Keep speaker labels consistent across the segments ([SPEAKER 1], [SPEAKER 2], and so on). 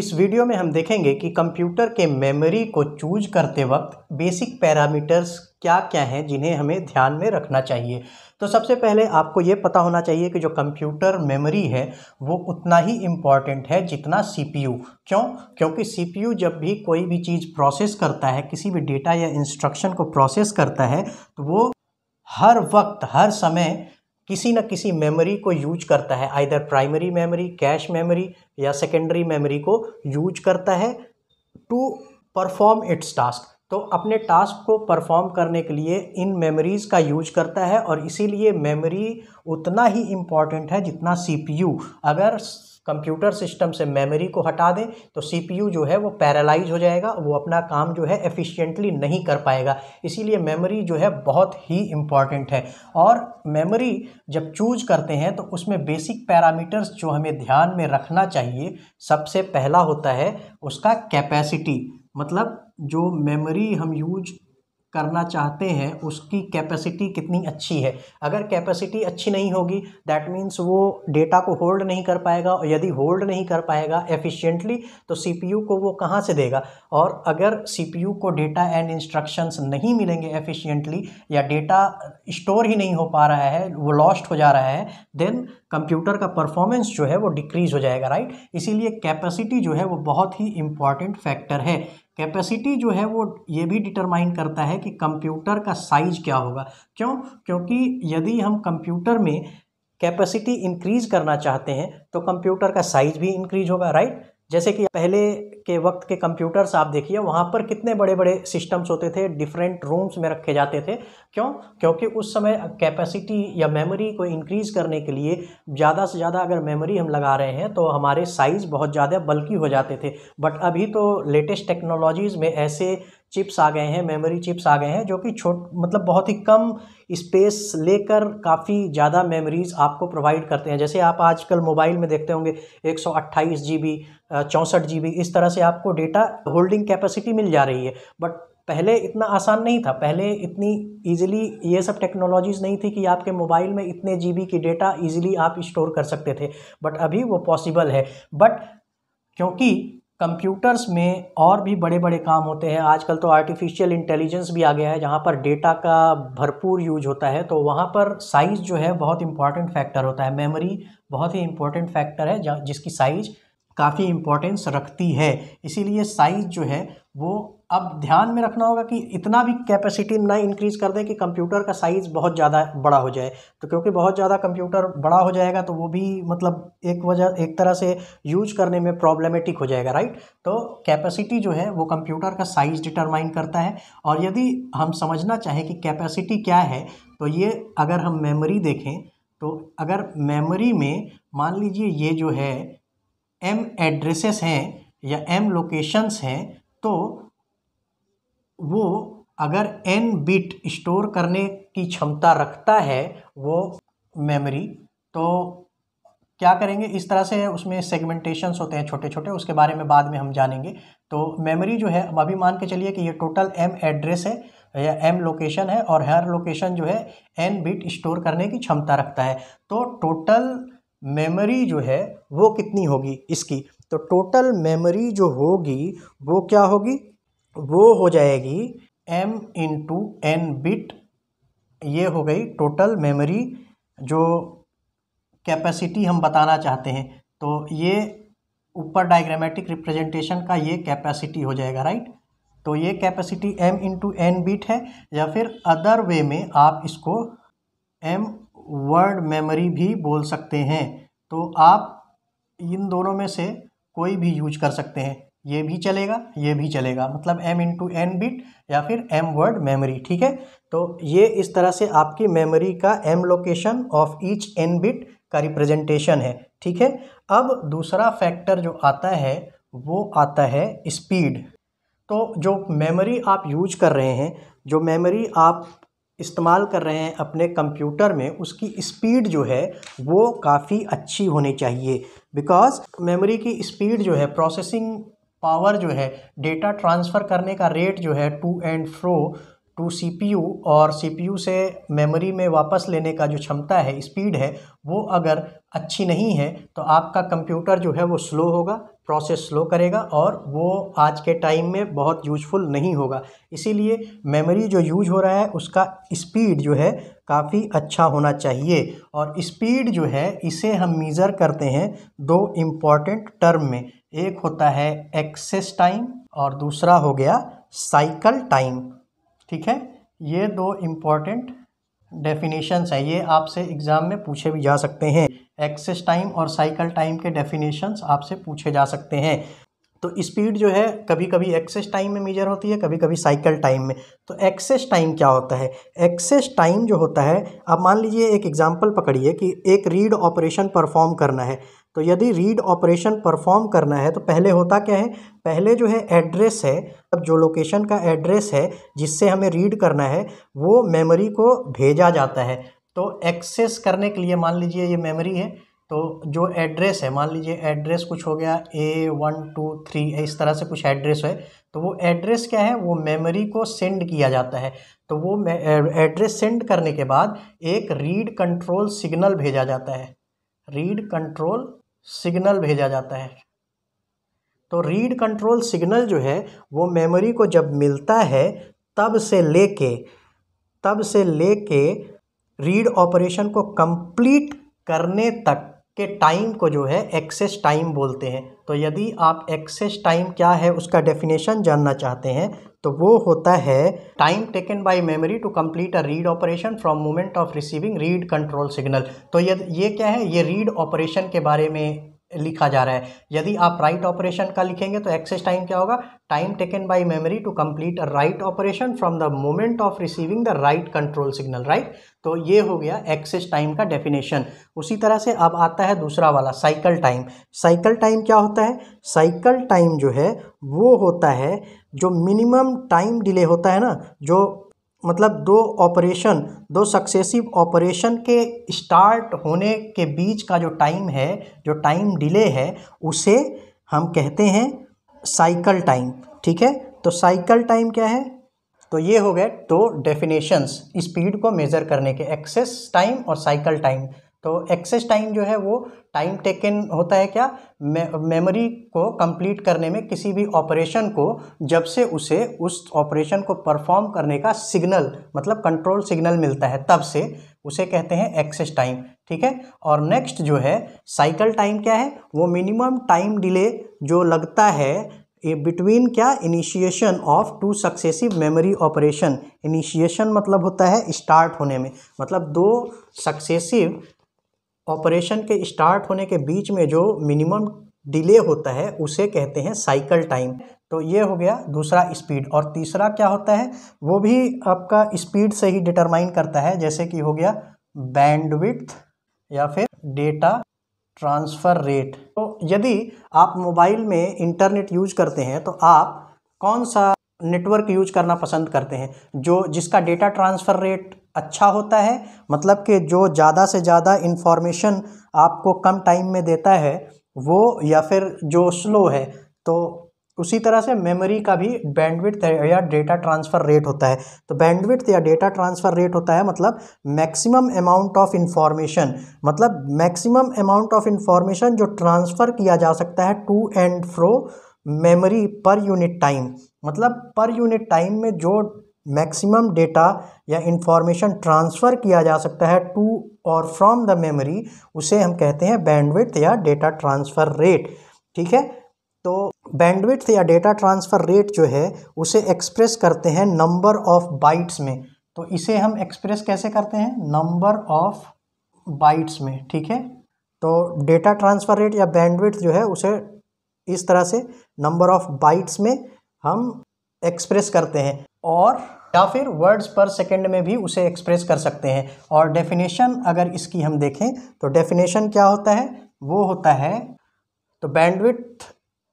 [SPEAKER 1] इस वीडियो में हम देखेंगे कि कंप्यूटर के मेमोरी को चूज करते वक्त बेसिक पैरामीटर्स क्या क्या हैं जिन्हें हमें ध्यान में रखना चाहिए तो सबसे पहले आपको ये पता होना चाहिए कि जो कंप्यूटर मेमोरी है वो उतना ही इम्पॉर्टेंट है जितना सीपीयू क्यों क्योंकि सीपीयू जब भी कोई भी चीज़ प्रोसेस करता है किसी भी डेटा या इंस्ट्रक्शन को प्रोसेस करता है तो वो हर वक्त हर समय किसी न किसी मेमोरी को यूज करता है either primary memory cache memory या सेकेंडरी मेमोरी को यूज करता है टू परफॉर्म इट्स टास्क तो अपने टास्क को परफॉर्म करने के लिए इन मेमोरीज़ का यूज करता है और इसीलिए मेमोरी उतना ही इम्पॉर्टेंट है जितना सीपीयू अगर कंप्यूटर सिस्टम से मेमोरी को हटा दें तो सीपीयू जो है वो पैरालाइज हो जाएगा वो अपना काम जो है एफिशिएंटली नहीं कर पाएगा इसीलिए मेमोरी जो है बहुत ही इम्पॉर्टेंट है और मेमोरी जब चूज करते हैं तो उसमें बेसिक पैरामीटर्स जो हमें ध्यान में रखना चाहिए सबसे पहला होता है उसका कैपेसिटी मतलब जो मेमोरी हम यूज करना चाहते हैं उसकी कैपेसिटी कितनी अच्छी है अगर कैपेसिटी अच्छी नहीं होगी दैट मीन्स वो डेटा को होल्ड नहीं कर पाएगा और यदि होल्ड नहीं कर पाएगा एफिशिएंटली तो सीपीयू को वो कहाँ से देगा और अगर सीपीयू को डेटा एंड इंस्ट्रक्शंस नहीं मिलेंगे एफिशिएंटली या डेटा स्टोर ही नहीं हो पा रहा है वो लॉस्ट हो जा रहा है देन कंप्यूटर का परफॉर्मेंस जो है वो डिक्रीज़ हो जाएगा राइट इसीलिए कैपेसिटी जो है वो बहुत ही इम्पॉर्टेंट फैक्टर है कैपेसिटी जो है वो ये भी डिटरमाइन करता है कि कंप्यूटर का साइज क्या होगा क्यों क्योंकि यदि हम कंप्यूटर में कैपेसिटी इंक्रीज करना चाहते हैं तो कंप्यूटर का साइज भी इंक्रीज होगा राइट जैसे कि पहले के वक्त के कंप्यूटर्स आप देखिए वहाँ पर कितने बड़े बड़े सिस्टम्स होते थे डिफरेंट रूम्स में रखे जाते थे क्यों क्योंकि उस समय कैपेसिटी या मेमोरी को इंक्रीज़ करने के लिए ज़्यादा से ज़्यादा अगर मेमोरी हम लगा रहे हैं तो हमारे साइज़ बहुत ज़्यादा बल्कि हो जाते थे बट अभी तो लेटेस्ट टेक्नोलॉजीज़ में ऐसे चिप्स आ गए हैं मेमोरी चिप्स आ गए हैं जो कि छोट मतलब बहुत ही कम स्पेस लेकर काफ़ी ज़्यादा मेमोरीज़ आपको प्रोवाइड करते हैं जैसे आप आजकल मोबाइल में देखते होंगे एक सौ अट्ठाईस जी बी चौंसठ जी बी इस तरह से आपको डेटा होल्डिंग कैपेसिटी मिल जा रही है बट पहले इतना आसान नहीं था पहले इतनी इजीली ये सब टेक्नोलॉजीज़ नहीं थी कि आपके मोबाइल में इतने जीबी की डेटा इजीली आप स्टोर कर सकते थे बट अभी वो पॉसिबल है बट क्योंकि कंप्यूटर्स में और भी बड़े बड़े काम होते हैं आजकल तो आर्टिफिशियल इंटेलिजेंस भी आ गया है जहाँ पर डेटा का भरपूर यूज होता है तो वहाँ पर साइज़ जो है बहुत इंपॉर्टेंट फैक्टर होता है मेमोरी बहुत ही इंपॉर्टेंट फैक्टर है जिसकी साइज़ काफ़ी इंपॉर्टेंस रखती है इसीलिए साइज़ जो है वो अब ध्यान में रखना होगा कि इतना भी कैपेसिटी ना इंक्रीज़ कर दें कि कंप्यूटर का साइज़ बहुत ज़्यादा बड़ा हो जाए तो क्योंकि बहुत ज़्यादा कंप्यूटर बड़ा हो जाएगा तो वो भी मतलब एक वजह एक तरह से यूज करने में प्रॉब्लमेटिक हो जाएगा राइट तो कैपेसिटी जो है वो कंप्यूटर का साइज़ डिटरमाइन करता है और यदि हम समझना चाहें कि कैपेसिटी क्या है तो ये अगर हम मेमोरी देखें तो अगर मेमोरी में मान लीजिए ये जो है एम एड्रेसेस हैं या एम लोकेशंस हैं तो वो अगर एन बिट स्टोर करने की क्षमता रखता है वो मेमोरी तो क्या करेंगे इस तरह से उसमें सेगमेंटेशंस होते हैं छोटे छोटे उसके बारे में बाद में हम जानेंगे तो मेमोरी जो है अब अभी मान के चलिए कि ये टोटल एम एड्रेस है या एम लोकेशन है और हर लोकेशन जो है एन बिट स्टोर करने की क्षमता रखता है तो टोटल मेमोरी जो है वो कितनी होगी इसकी तो टोटल मेमोरी जो होगी वो क्या होगी वो हो जाएगी एम इंटू एन बिट ये हो गई टोटल मेमोरी जो कैपेसिटी हम बताना चाहते हैं तो ये ऊपर डायग्रामेटिक रिप्रेजेंटेशन का ये कैपेसिटी हो जाएगा राइट तो ये capacity M into N bit है या फिर अदर वे में आप इसको एम वर्ड मेमोरी भी बोल सकते हैं तो आप इन दोनों में से कोई भी यूज कर सकते हैं ये भी चलेगा ये भी चलेगा मतलब एम इंटू एन बिट या फिर एम वर्ड मेमोरी ठीक है तो ये इस तरह से आपकी मेमोरी का M location of each N bit का रिप्रेजेंटेशन है ठीक है अब दूसरा फैक्टर जो आता है वो आता है स्पीड तो जो मेमोरी आप यूज कर रहे हैं जो मेमोरी आप इस्तेमाल कर रहे हैं अपने कंप्यूटर में उसकी स्पीड जो है वो काफ़ी अच्छी होनी चाहिए बिकॉज मेमोरी की स्पीड जो है प्रोसेसिंग पावर जो है डेटा ट्रांसफ़र करने का रेट जो है to and fro to CPU और सीपीयू से मेमोरी में वापस लेने का जो क्षमता है स्पीड है वो अगर अच्छी नहीं है तो आपका कंप्यूटर जो है वो स्लो होगा प्रोसेस स्लो करेगा और वो आज के टाइम में बहुत यूजफुल नहीं होगा इसीलिए मेमोरी जो यूज हो रहा है उसका स्पीड जो है काफ़ी अच्छा होना चाहिए और स्पीड जो है इसे हम मीज़र करते हैं दो इम्पॉर्टेंट टर्म में एक होता है एक्सेस टाइम और दूसरा हो गया साइकिल टाइम ठीक है ये दो इम्पॉर्टेंट डेफिनेशंस हैं ये आपसे एग्ज़ाम में पूछे भी जा सकते हैं एक्सेस टाइम और साइकिल टाइम के डेफिनेशंस आपसे पूछे जा सकते हैं तो स्पीड जो है कभी कभी एक्सेस टाइम में मेजर होती है कभी कभी साइकिल टाइम में तो एक्सेस टाइम क्या होता है एक्सेस टाइम जो होता है अब मान लीजिए एक एग्जाम्पल पकड़िए कि एक रीड ऑपरेशन परफॉर्म करना है तो यदि रीड ऑपरेशन परफॉर्म करना है तो पहले होता क्या है पहले जो है एड्रेस है अब जो लोकेशन का एड्रेस है जिससे हमें रीड करना है वो मेमोरी को भेजा जाता है तो एक्सेस करने के लिए मान लीजिए ये मेमोरी है तो जो एड्रेस है मान लीजिए एड्रेस कुछ हो गया ए वन टू थ्री इस तरह से कुछ एड्रेस है तो वो एड्रेस क्या है वो मेमोरी को सेंड किया जाता है तो वो एड्रेस सेंड करने के बाद एक रीड कंट्रोल सिग्नल भेजा जाता है रीड कंट्रोल सिग्नल भेजा जाता है तो रीड कंट्रोल सिग्नल जो है वो मेमोरी को जब मिलता है तब से लेके तब से लेके रीड ऑपरेशन को कंप्लीट करने तक के टाइम को जो है एक्सेस टाइम बोलते हैं तो यदि आप एक्सेस टाइम क्या है उसका डेफिनेशन जानना चाहते हैं तो वो होता है time taken by memory to complete a read operation from moment of receiving read control signal तो ये ये क्या है ये रीड ऑपरेशन के बारे में लिखा जा रहा है यदि आप राइट ऑपरेशन का लिखेंगे तो एक्सेस टाइम क्या होगा time taken by memory to complete write operation from the moment of receiving the write control signal right तो ये हो गया एक्सेस टाइम का डेफिनेशन उसी तरह से अब आता है दूसरा वाला साइकिल टाइम साइकिल टाइम क्या होता है साइकिल टाइम जो है वो होता है जो मिनिमम टाइम डिले होता है ना जो मतलब दो ऑपरेशन दो सक्सेसिव ऑपरेशन के स्टार्ट होने के बीच का जो टाइम है जो टाइम डिले है उसे हम कहते हैं साइकिल टाइम ठीक है तो साइकिल टाइम क्या है तो ये हो गए दो डेफिनेशंस स्पीड को मेज़र करने के एक्सेस टाइम और साइकिल टाइम तो एक्सेस टाइम जो है वो टाइम टेकन होता है क्या मेमोरी को कंप्लीट करने में किसी भी ऑपरेशन को जब से उसे उस ऑपरेशन को परफॉर्म करने का सिग्नल मतलब कंट्रोल सिग्नल मिलता है तब से उसे कहते हैं एक्सेस टाइम ठीक है और नेक्स्ट जो है साइकिल टाइम क्या है वो मिनिमम टाइम डिले जो लगता है बिटवीन क्या initiation of two successive memory operation initiation मतलब होता है स्टार्ट होने में मतलब दो सक्सेसिव ऑपरेशन के स्टार्ट होने के बीच में जो मिनिमम डिले होता है उसे कहते हैं साइकिल टाइम तो ये हो गया दूसरा स्पीड और तीसरा क्या होता है वो भी आपका स्पीड से ही डिटरमाइन करता है जैसे कि हो गया बैंडविथ या फिर डेटा ट्रांसफ़र रेट तो यदि आप मोबाइल में इंटरनेट यूज करते हैं तो आप कौन सा नेटवर्क यूज करना पसंद करते हैं जो जिसका डेटा ट्रांसफ़र रेट अच्छा होता है मतलब कि जो ज़्यादा से ज़्यादा इन्फॉर्मेशन आपको कम टाइम में देता है वो या फिर जो स्लो है तो उसी तरह से मेमोरी का भी बैंडविड्थ या डेटा ट्रांसफ़र रेट होता है तो बैंडविड्थ या डेटा ट्रांसफ़र रेट होता है मतलब मैक्सिमम अमाउंट ऑफ इन्फॉर्मेशन मतलब मैक्सिमम अमाउंट ऑफ इन्फॉर्मेशन जो ट्रांसफ़र किया जा सकता है to and fro memory per unit time मतलब पर यूनिट टाइम में जो मैक्सिमम डेटा या इंफॉर्मेशन ट्रांसफ़र किया जा सकता है टू और फ्रॉम द मेमोरी उसे हम कहते हैं बैंडविड्थ या डेटा ट्रांसफ़र रेट ठीक है तो बैंडविड्थ या डेटा ट्रांसफ़र रेट जो है उसे एक्सप्रेस करते हैं नंबर ऑफ बाइट्स में तो इसे हम एक्सप्रेस कैसे करते हैं नंबर ऑफ बाइट्स में ठीक है तो डेटा ट्रांसफ़र रेट या बैंडविड्थ जो है उसे इस तरह से नंबर ऑफ बाइट्स में हम एक्सप्रेस करते हैं और या फिर वर्ड्स पर सेकंड में भी उसे एक्सप्रेस कर सकते हैं और डेफिनेशन अगर इसकी हम देखें तो डेफिनेशन क्या होता है वो होता है तो बैंडविथ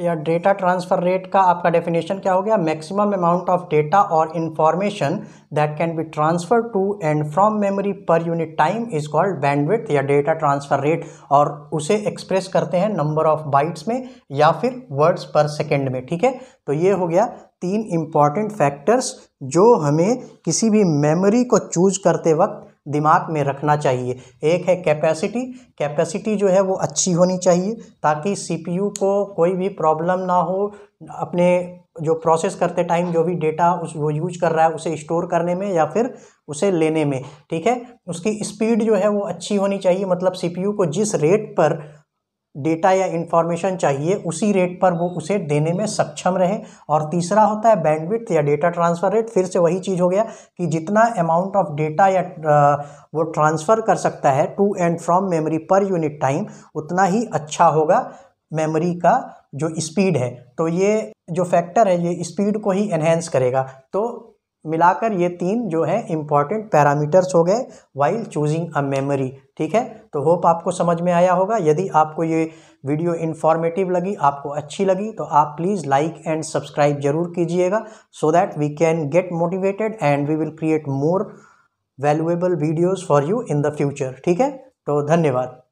[SPEAKER 1] या डेटा ट्रांसफ़र रेट का आपका डेफिनेशन क्या हो गया मैक्सिमम अमाउंट ऑफ डेटा और information that can be transfer to and from memory per unit time is called bandwidth या डेटा ट्रांसफ़र रेट और उसे एक्सप्रेस करते हैं नंबर ऑफ बाइट्स में या फिर वर्ड्स पर सेकेंड में ठीक है तो ये हो गया तीन इम्पॉर्टेंट फैक्टर्स जो हमें किसी भी मेमोरी को चूज करते वक्त दिमाग में रखना चाहिए एक है कैपेसिटी कैपेसिटी जो है वो अच्छी होनी चाहिए ताकि सीपीयू को कोई भी प्रॉब्लम ना हो अपने जो प्रोसेस करते टाइम जो भी डेटा उस वो यूज कर रहा है उसे स्टोर करने में या फिर उसे लेने में ठीक है उसकी स्पीड जो है वो अच्छी होनी चाहिए मतलब सीपीयू को जिस रेट पर डेटा या इन्फॉर्मेशन चाहिए उसी रेट पर वो उसे देने में सक्षम रहे और तीसरा होता है बैंडविड्थ या डेटा ट्रांसफ़र रेट फिर से वही चीज़ हो गया कि जितना अमाउंट ऑफ डेटा या वो ट्रांसफ़र कर सकता है to and from memory per unit time उतना ही अच्छा होगा मेमोरी का जो स्पीड है तो ये जो फैक्टर है ये स्पीड को ही एनहेंस करेगा तो मिलाकर ये तीन जो है इम्पॉर्टेंट पैरामीटर्स हो गए वाइल चूजिंग अ मेमोरी ठीक है तो होप आपको समझ में आया होगा यदि आपको ये वीडियो इन्फॉर्मेटिव लगी आपको अच्छी लगी तो आप प्लीज़ लाइक एंड सब्सक्राइब जरूर कीजिएगा so that we can get motivated and we will create more valuable videos for you in the future ठीक है तो धन्यवाद